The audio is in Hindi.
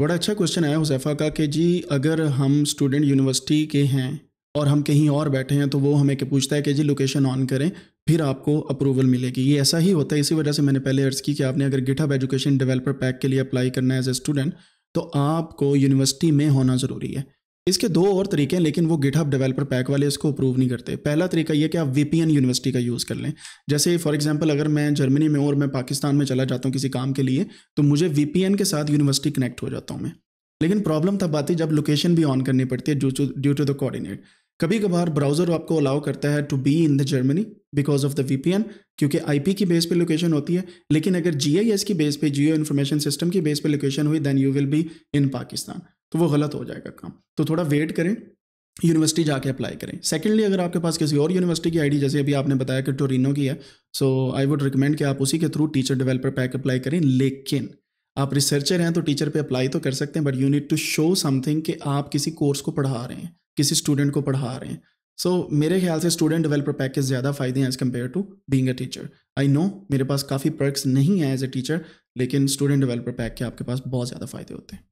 बड़ा अच्छा क्वेश्चन आया हुसैफ़ा का कि जी अगर हम स्टूडेंट यूनिवर्सिटी के हैं और हम कहीं और बैठे हैं तो वो हमें के पूछता है कि जी लोकेशन ऑन करें फिर आपको अप्रूवल मिलेगी ये ऐसा ही होता है इसी वजह से मैंने पहले अर्ज़ की कि आपने अगर गिटहब एजुकेशन डेवलपर पैक के लिए अप्लाई करना है एज ए स्टूडेंट तो आपको यूनिवर्सिटी में होना ज़रूरी है इसके दो और तरीके हैं लेकिन वो गिटहब डेवलपर पैक वाले इसको अप्रूव नहीं करते पहला तरीका ये कि आप वीपीएन यूनिवर्सिटी का यूज़ कर लें जैसे फॉर एग्जांपल अगर मैं जर्मनी में और मैं पाकिस्तान में चला जाता हूँ किसी काम के लिए तो मुझे वीपीएन के साथ यूनिवर्सिटी कनेक्ट हो जाता हूँ मैं लेकिन प्रॉब्लम तब आती है जब लोकेशन भी ऑन करनी पड़ती है ड्यू टू द कोऑर्डिनेट कभी कभार ब्राउज़र आपको अलाउ करता है to be in the Germany because of the V क्योंकि आईपी की बेस पे लोकेशन होती है लेकिन अगर जीआईएस की बेस पे जियो इन्फॉर्मेशन सिस्टम की बेस पे लोकेशन हुई then you will be in Pakistan तो वो गलत हो जाएगा काम तो थोड़ा वेट करें यूनिवर्सिटी जाके अप्लाई करें सेकेंडली अगर आपके पास किसी और यूनिवर्सिटी की आईडी जैसे अभी आपने बताया कि टोरिनो की है सो आई वुड रिकमेंड कि आप उसी के through teacher developer pack apply करें लेकिन आप रिसर्चर हैं तो टीचर पे अप्लाई तो कर सकते हैं but you need to show something कि आप किसी कोर्स को पढ़ा रहे हैं किसी स्टूडेंट को पढ़ा रहे हैं सो so, मेरे ख्याल से स्टूडेंट डेवलपर के ज़्यादा फायदे हैं as compare to being a teacher I know मेरे पास काफ़ी पर्कस नहीं है एज ए टीचर लेकिन स्टूडेंट डेवलपर पैक के आपके पास बहुत ज़्यादा फायदे होते हैं